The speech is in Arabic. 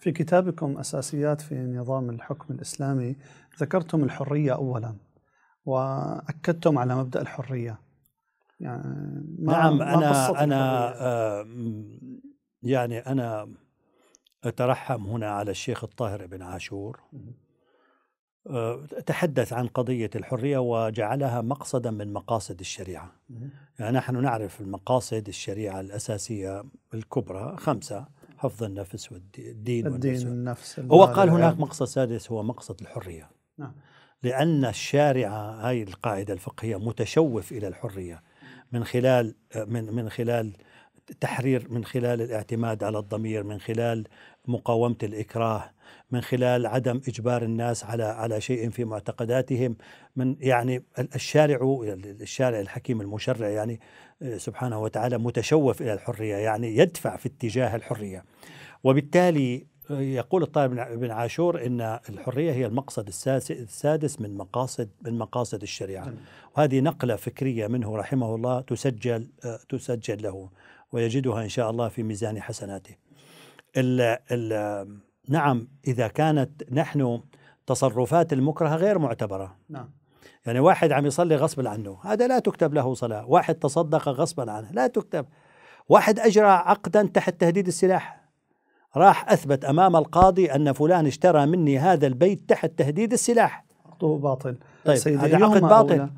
في كتابكم أساسيات في نظام الحكم الإسلامي ذكرتم الحرية أولا وأكدتم على مبدأ الحرية يعني ما نعم ما أنا أنا الحرية. آه، يعني أنا أترحم هنا على الشيخ الطاهر بن عاشور آه، تحدث عن قضية الحرية وجعلها مقصدا من مقاصد الشريعة يعني نحن نعرف المقاصد الشريعة الأساسية الكبرى خمسة حفظ النفس والدين الدين والنفس النفس هو قال هناك يعني. مقصد سادس هو مقصد الحرية نعم. لأن الشارع هاي القاعدة الفقهية متشوف إلى الحرية من خلال من من خلال تحرير من خلال الاعتماد على الضمير من خلال مقاومه الاكراه من خلال عدم اجبار الناس على على شيء في معتقداتهم من يعني الشارع الشارع الحكيم المشرع يعني آه، سبحانه وتعالى متشوف الى الحريه يعني يدفع في اتجاه الحريه وبالتالي آه، يقول الطالب بن عاشور ان الحريه هي المقصد السادس من مقاصد من مقاصد الشريعه وهذه نقله فكريه منه رحمه الله تسجل آه، تسجل له ويجدها إن شاء الله في ميزان حسناته ال ال نعم إذا كانت نحن تصرفات المكرهة غير معتبرة نعم يعني واحد عم يصلي غصبا عنه هذا لا تكتب له صلاة واحد تصدق غصبا عنه لا تكتب واحد أجرى عقدا تحت تهديد السلاح راح أثبت أمام القاضي أن فلان اشترى مني هذا البيت تحت تهديد السلاح عقده باطل طيب هذا عقد باطل